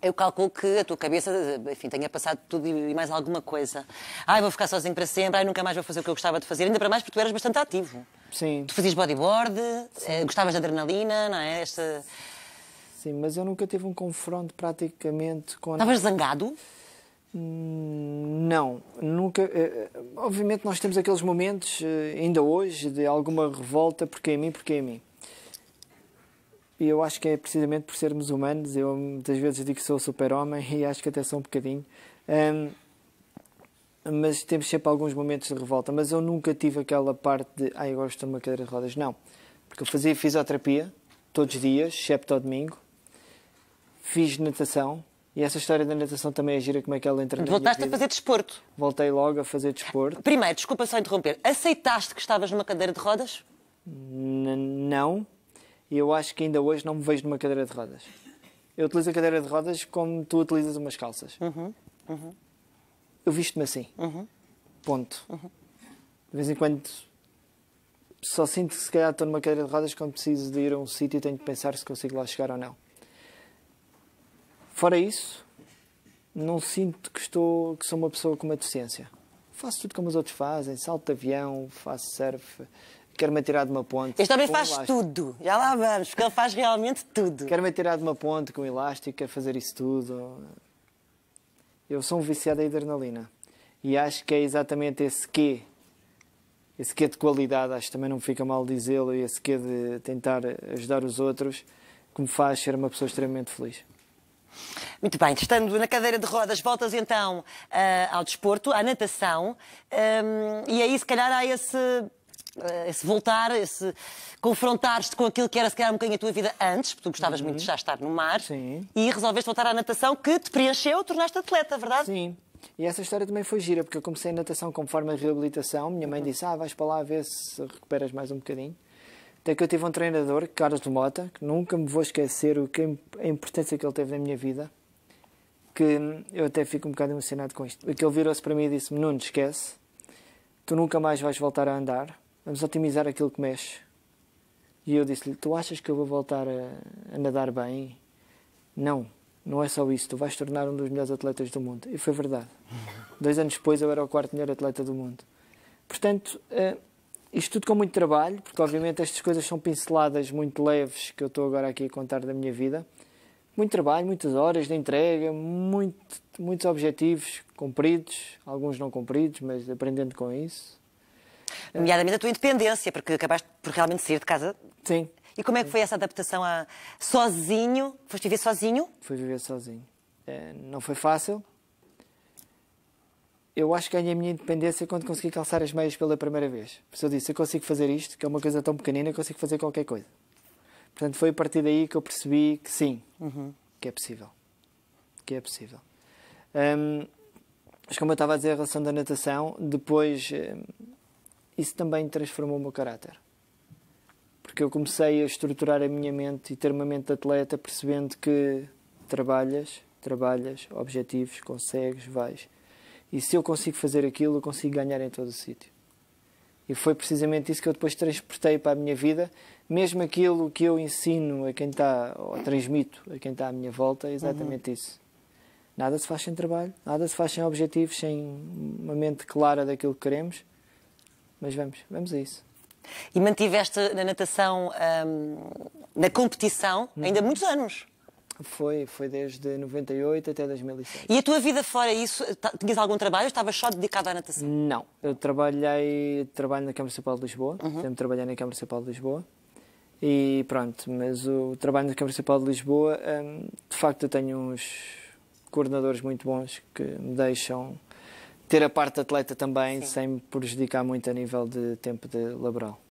Eu calculo que a tua cabeça, enfim, tenha passado tudo e mais alguma coisa. Ai, vou ficar sozinho para sempre, ai, nunca mais vou fazer o que eu gostava de fazer. Ainda para mais porque tu eras bastante ativo. Sim. Tu fazias bodyboard, eh, gostavas de adrenalina, não é? Esta... Sim, mas eu nunca tive um confronto praticamente com... Estavas zangado? Hum, não, nunca. Eh, eh, obviamente, nós temos aqueles momentos, ainda hoje, de alguma revolta, porque é mim, porque é mim. E eu acho que é precisamente por sermos humanos, eu muitas vezes digo que sou super-homem e acho que até sou um bocadinho. Um, mas temos sempre alguns momentos de revolta. Mas eu nunca tive aquela parte de, ai, ah, agora estou numa cadeira de rodas. Não. Porque eu fazia fisioterapia todos os dias, excepto ao domingo. Fiz natação. E essa história da natação também é gira, como é que ela entra Voltaste a fazer desporto. Voltei logo a fazer desporto. Primeiro, desculpa só interromper. Aceitaste que estavas numa cadeira de rodas? N não e eu acho que ainda hoje não me vejo numa cadeira de rodas. Eu utilizo a cadeira de rodas como tu utilizas umas calças. Uhum, uhum. Eu visto-me assim. Uhum. Ponto. Uhum. De vez em quando só sinto que se calhar estou numa cadeira de rodas quando preciso de ir a um sítio e tenho de pensar se consigo lá chegar ou não. Fora isso, não sinto que, estou, que sou uma pessoa com uma deficiência. Faço tudo como os outros fazem, salto de avião, faço surf, quero-me atirar de uma ponte. Este também faz tudo, já lá vamos, porque ele faz realmente tudo. Quero-me atirar de uma ponte com elástico, quero fazer isso tudo. Eu sou um viciado em adrenalina. E acho que é exatamente esse quê, esse quê de qualidade, acho que também não fica mal dizê-lo, e esse quê de tentar ajudar os outros, que me faz ser uma pessoa extremamente feliz. Muito bem, estando na cadeira de rodas, voltas então uh, ao desporto, à natação, um, ehm, e aí se calhar há esse eh, esse voltar, esse confrontar-te com aquilo que era se calhar um bocadinho a tua vida antes, porque tu gostavas uhum. muito de uhum. já estar no mar, Sim. e resolveste voltar à natação que te preencheu, tornaste atleta, verdade? Sim. E essa história também foi gira, porque eu comecei a natação como forma de reabilitação. Minha mãe uhum. disse: Ah, vais para lá ver se recuperas mais um bocadinho. Até que eu tive um treinador, Carlos de Mota, que nunca me vou esquecer o que, é a importância que ele teve na minha vida, que eu até fico um bocado emocionado com isto. Que ele virou-se para mim e disse Nuno, Não te esquece, tu nunca mais vais voltar a andar, vamos otimizar aquilo que mexe. E eu disse-lhe: Tu achas que eu vou voltar a, a, nadar bem? Não, não é só isso. Tu vais tornar um dos melhores atletas do mundo. E foi verdade. Dois anos depois, eu era o quarto melhor atleta do mundo. Portanto, uh, isto tudo com muito trabalho, porque obviamente estas coisas são pinceladas muito leves que eu estou agora aqui a contar da minha vida. Muito trabalho, muitas horas de entrega, muito, muitos objetivos cumpridos, alguns não cumpridos, mas aprendendo com isso é. nomeadamente a tua independência, porque acabaste por realmente sair de casa. Sim. E como é que foi essa adaptação a sozinho? Foste viver sozinho? Fui viver sozinho. É, não foi fácil. Eu acho que ganhei a minha independência quando consegui calçar as meias pela primeira vez. Porque eu disse, eu consigo fazer isto, que é uma coisa tão pequenina, eu consigo fazer qualquer coisa. Portanto, foi a partir daí que eu percebi que sim, uhum. que é possível. Que é possível. Um, mas como eu estava a dizer, a relação da natação, depois... Um, isso também transformou o meu caráter. Porque eu comecei a estruturar a minha mente e ter uma mente de atleta, percebendo que trabalhas, trabalhas, objetivos, consegues, vais. E se eu consigo fazer aquilo, eu consigo ganhar em todo o sítio. E foi precisamente isso que eu depois transportei para a minha vida. Mesmo aquilo que eu ensino a quem está, ou transmito a quem está à minha volta, é exatamente uhum. isso. Nada se faz sem trabalho, nada se faz sem objetivos, sem uma mente clara daquilo que queremos mas vamos, vamos a isso. E mantiveste na natação, hum, na competição, hum. ainda muitos anos. Foi, foi desde 98 até 2006. E a tua vida fora isso, tinhas algum trabalho ou estavas só dedicado à natação? Não, eu trabalhei, trabalho na Câmara Municipal de Lisboa, uhum. sempre trabalhei na Câmara Municipal de Lisboa. E pronto, mas o trabalho na Câmara Municipal de Lisboa, hum, de facto eu tenho uns coordenadores muito bons que me deixam ter a parte atleta também, Sim. sem prejudicar muito a nível de tempo de laboral.